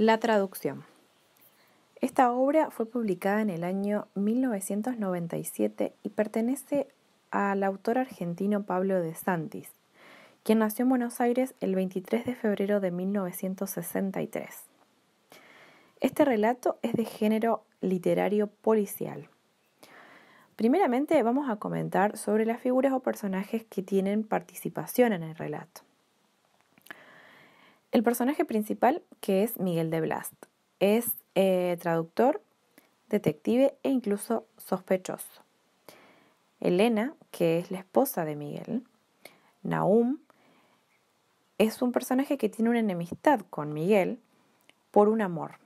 La traducción. Esta obra fue publicada en el año 1997 y pertenece al autor argentino Pablo de Santis, quien nació en Buenos Aires el 23 de febrero de 1963. Este relato es de género literario policial. Primeramente vamos a comentar sobre las figuras o personajes que tienen participación en el relato. El personaje principal, que es Miguel de Blast, es eh, traductor, detective e incluso sospechoso. Elena, que es la esposa de Miguel, Naum, es un personaje que tiene una enemistad con Miguel por un amor.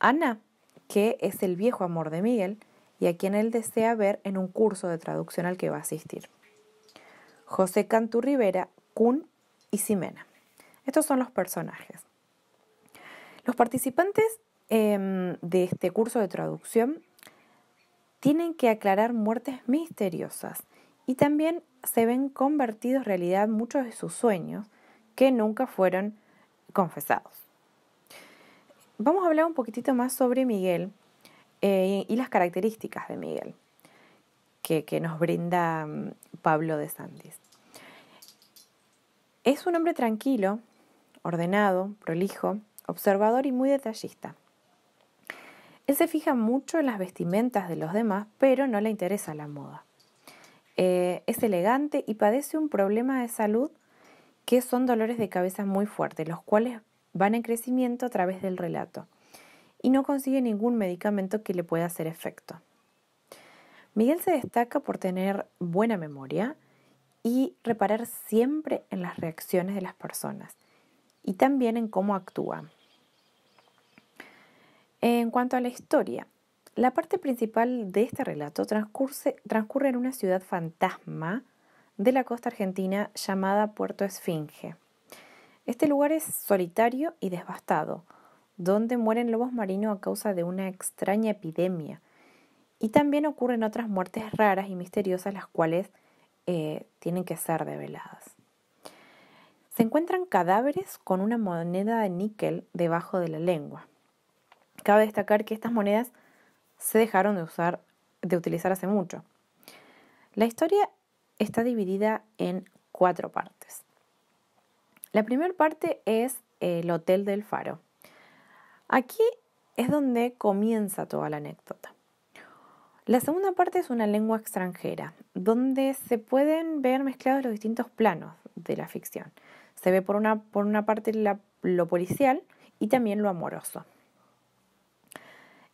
Ana, que es el viejo amor de Miguel y a quien él desea ver en un curso de traducción al que va a asistir. José Cantú Rivera, Kun y Simena. Estos son los personajes. Los participantes em, de este curso de traducción tienen que aclarar muertes misteriosas y también se ven convertidos en realidad muchos de sus sueños que nunca fueron confesados. Vamos a hablar un poquitito más sobre Miguel eh, y las características de Miguel que, que nos brinda mm, Pablo de Sandis. Es un hombre tranquilo ordenado, prolijo, observador y muy detallista. Él se fija mucho en las vestimentas de los demás, pero no le interesa la moda. Eh, es elegante y padece un problema de salud que son dolores de cabeza muy fuertes, los cuales van en crecimiento a través del relato, y no consigue ningún medicamento que le pueda hacer efecto. Miguel se destaca por tener buena memoria y reparar siempre en las reacciones de las personas y también en cómo actúa. En cuanto a la historia, la parte principal de este relato transcurre, en una ciudad fantasma de la costa argentina llamada Puerto Esfinge. Este lugar es solitario y devastado, donde mueren lobos marinos a causa de una extraña epidemia. Y también ocurren otras muertes raras y misteriosas las cuales eh, tienen que ser develadas se encuentran cadáveres con una moneda de níquel debajo de la lengua. Cabe destacar que estas monedas se dejaron de, usar, de utilizar hace mucho. La historia está dividida en cuatro partes. La primera parte es el Hotel del Faro. Aquí es donde comienza toda la anécdota. La segunda parte es una lengua extranjera, donde se pueden ver mezclados los distintos planos de la ficción. Se ve por una, parte lo policial y también lo amoroso.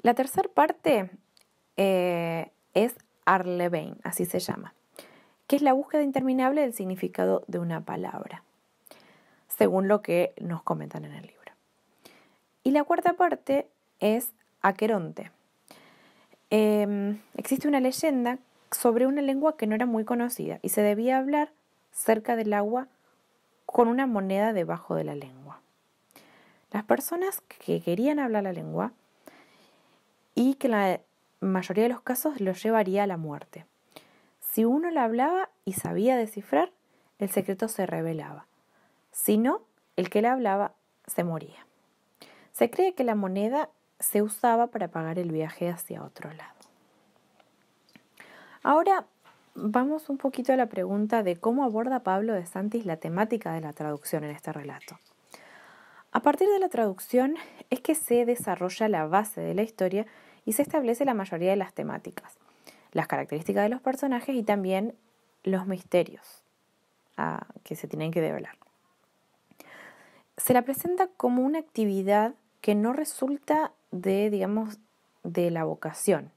La tercera parte eh, es Arlevein, así se llama, que es la búsqueda interminable del significado de una palabra, según lo que nos comentan en el libro. Y la cuarta parte es Aqueronte. Em, existe una leyenda sobre una lengua que no era muy conocida y se debía hablar cerca del agua con una moneda debajo de la lengua. Las personas que querían hablar la lengua y que en la mayoría de los casos lo llevaría a la muerte. Si uno la hablaba y sabía descifrar, el secreto se revelaba. Si no, el que la hablaba se moría. Se cree que la moneda se usaba para pagar el viaje hacia otro lado. Ahora vamos un poquito a la pregunta de cómo aborda Pablo de Santis la temática de la traducción en este relato. A partir de la traducción es que se desarrolla la base de la historia y se establece la mayoría de las temáticas, las características de los personajes y también los misterios a, ah, que se tienen que develar. Se la presenta como una actividad que no resulta de, digamos, de la vocación,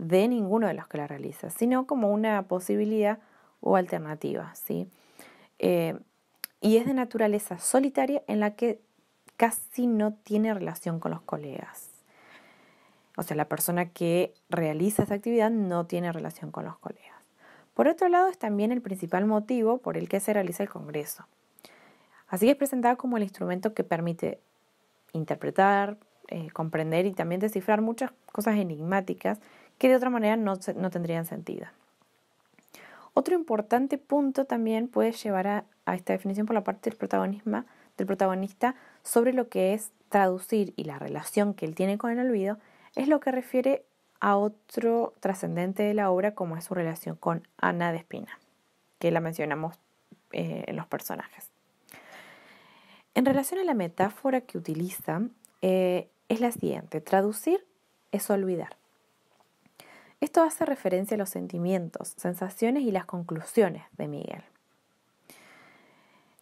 de ninguno de los que la realiza, sino como una posibilidad o alternativa. Eh, y es de naturaleza solitaria en la que casi no tiene relación con los colegas. O sea, la persona que realiza esa actividad no tiene relación con los colegas. Por otro lado, es también el principal motivo por el que se realiza el Congreso. Así que es presentado como el instrumento que permite interpretar, eh, comprender y también descifrar muchas cosas enigmáticas que de otra manera no, tendrían sentido. Otro importante punto también puede llevar a, esta definición por la parte del, del protagonista sobre lo que es traducir y la relación que él tiene con el olvido, es lo que refiere a otro trascendente de la obra como es su relación con Ana de Espina, que la mencionamos eh, en los personajes. En relación a la metáfora que utiliza, eh, es la siguiente, traducir es olvidar. Esto hace referencia a los sentimientos, sensaciones y las conclusiones de Miguel.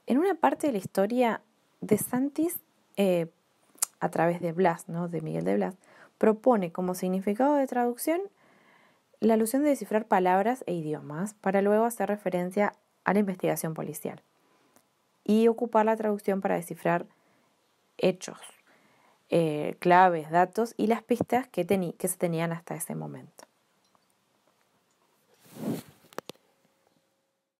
En una parte de la historia, De Santis, eh, a través de Blas, ¿no? de Miguel de Blas, propone como significado de traducción la alusión de descifrar palabras e idiomas para luego hacer referencia a la investigación policial y ocupar la traducción para descifrar hechos, eh, claves, datos y las pistas que se tenían hasta ese momento.